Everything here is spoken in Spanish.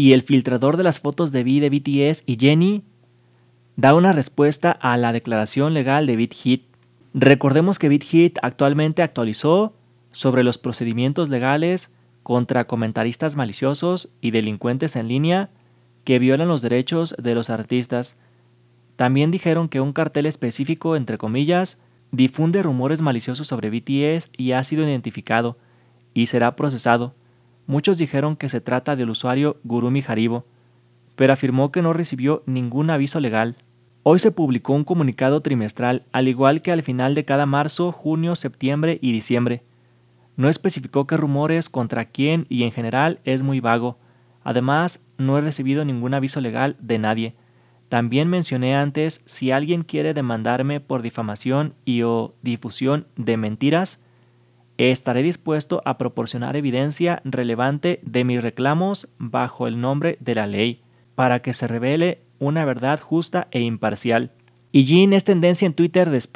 y el filtrador de las fotos de V de BTS y Jenny da una respuesta a la declaración legal de BitHit. Recordemos que BitHit actualmente actualizó sobre los procedimientos legales contra comentaristas maliciosos y delincuentes en línea que violan los derechos de los artistas. También dijeron que un cartel específico, entre comillas, difunde rumores maliciosos sobre BTS y ha sido identificado y será procesado. Muchos dijeron que se trata del usuario Gurumi Haribo, pero afirmó que no recibió ningún aviso legal. Hoy se publicó un comunicado trimestral, al igual que al final de cada marzo, junio, septiembre y diciembre. No especificó qué rumores, contra quién y en general es muy vago. Además, no he recibido ningún aviso legal de nadie. También mencioné antes si alguien quiere demandarme por difamación y o difusión de mentiras, estaré dispuesto a proporcionar evidencia relevante de mis reclamos bajo el nombre de la ley, para que se revele una verdad justa e imparcial. Y Jean es tendencia en Twitter después